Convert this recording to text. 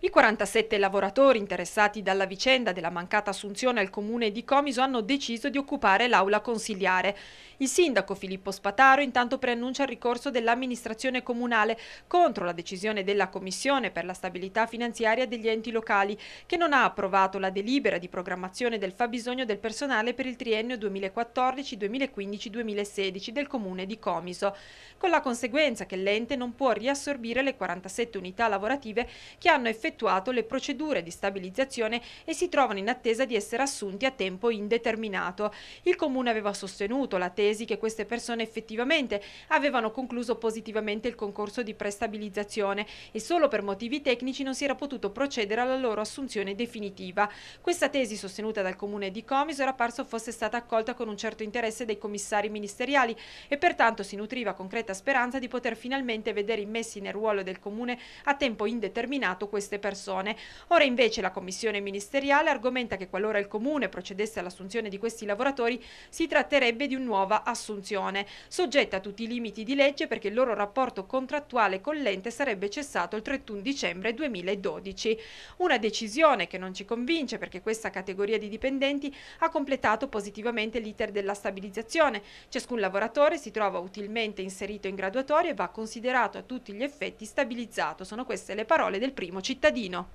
I 47 lavoratori interessati dalla vicenda della mancata assunzione al comune di Comiso hanno deciso di occupare l'aula consigliare. Il sindaco Filippo Spataro intanto preannuncia il ricorso dell'amministrazione comunale contro la decisione della Commissione per la stabilità finanziaria degli enti locali che non ha approvato la delibera di programmazione del fabbisogno del personale per il triennio 2014-2015-2016 del comune di Comiso, con la conseguenza che l'ente non può riassorbire le 47 unità lavorative che hanno effettuato effettuato le procedure di stabilizzazione e si trovano in attesa di essere assunti a tempo indeterminato. Il Comune aveva sostenuto la tesi che queste persone effettivamente avevano concluso positivamente il concorso di prestabilizzazione e solo per motivi tecnici non si era potuto procedere alla loro assunzione definitiva. Questa tesi sostenuta dal Comune di Comiso era parso fosse stata accolta con un certo interesse dei commissari ministeriali e pertanto si nutriva concreta speranza di poter finalmente vedere immessi nel ruolo del Comune a tempo indeterminato queste queste persone. Ora invece la commissione ministeriale argomenta che qualora il comune procedesse all'assunzione di questi lavoratori si tratterebbe di una nuova assunzione, soggetta a tutti i limiti di legge perché il loro rapporto contrattuale con l'ente sarebbe cessato il 31 dicembre 2012. Una decisione che non ci convince perché questa categoria di dipendenti ha completato positivamente l'iter della stabilizzazione. Ciascun lavoratore si trova utilmente inserito in graduatoria e va considerato a tutti gli effetti stabilizzato. Sono queste le parole del primo cittadino cittadino.